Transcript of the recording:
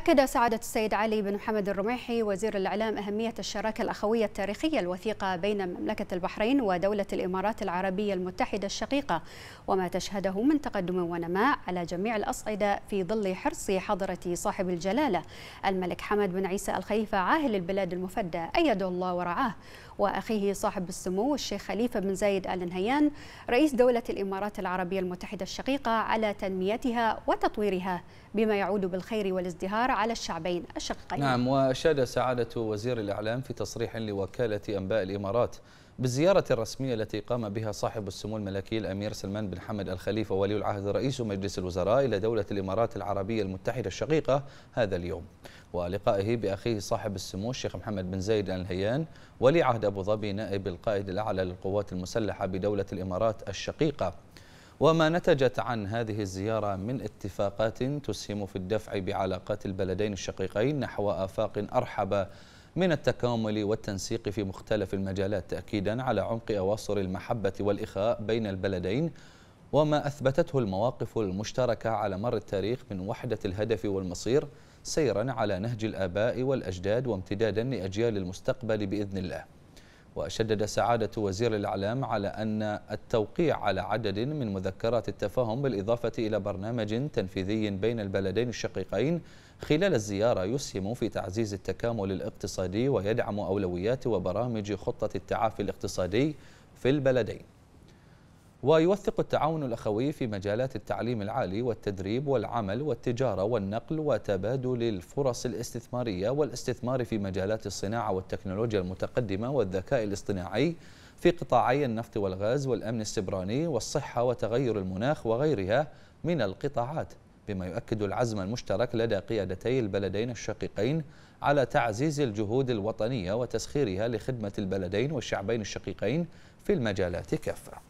أكد سعادة السيد علي بن محمد الرميحي وزير الإعلام أهمية الشراكة الأخوية التاريخية الوثيقة بين مملكة البحرين ودولة الإمارات العربية المتحدة الشقيقة وما تشهده من تقدم ونماء على جميع الأصعدة في ظل حرص حضرة صاحب الجلالة الملك حمد بن عيسى الخليفة عاهل البلاد المفدى أيده الله ورعاه وأخيه صاحب السمو الشيخ خليفة بن زايد آل نهيان رئيس دولة الإمارات العربية المتحدة الشقيقة على تنميتها وتطويرها بما يعود بالخير والازدهار الحوار على الشعبين الشقيقين نعم وأشاد سعادة وزير الإعلام في تصريح لوكالة أنباء الإمارات بالزيارة الرسمية التي قام بها صاحب السمو الملكي الأمير سلمان بن حمد الخليفة ولي العهد رئيس مجلس الوزراء إلى دولة الإمارات العربية المتحدة الشقيقة هذا اليوم ولقائه بأخيه صاحب السمو الشيخ محمد بن زايد آل نهيان ولي عهد أبو ظبي نائب القائد الأعلى للقوات المسلحة بدولة الإمارات الشقيقة وما نتجت عن هذه الزيارة من اتفاقات تسهم في الدفع بعلاقات البلدين الشقيقين نحو آفاق أرحب من التكامل والتنسيق في مختلف المجالات تأكيدا على عمق أواصر المحبة والإخاء بين البلدين وما أثبتته المواقف المشتركة على مر التاريخ من وحدة الهدف والمصير سيرا على نهج الآباء والأجداد وامتدادا لأجيال المستقبل بإذن الله وشدد سعادة وزير الإعلام على أن التوقيع على عدد من مذكرات التفاهم بالإضافة إلى برنامج تنفيذي بين البلدين الشقيقين خلال الزيارة يسهم في تعزيز التكامل الاقتصادي ويدعم أولويات وبرامج خطة التعافي الاقتصادي في البلدين ويوثق التعاون الأخوي في مجالات التعليم العالي والتدريب والعمل والتجارة والنقل وتبادل الفرص الاستثمارية والاستثمار في مجالات الصناعة والتكنولوجيا المتقدمة والذكاء الاصطناعي في قطاعي النفط والغاز والأمن السبراني والصحة وتغير المناخ وغيرها من القطاعات بما يؤكد العزم المشترك لدى قيادتي البلدين الشقيقين على تعزيز الجهود الوطنية وتسخيرها لخدمة البلدين والشعبين الشقيقين في المجالات كافة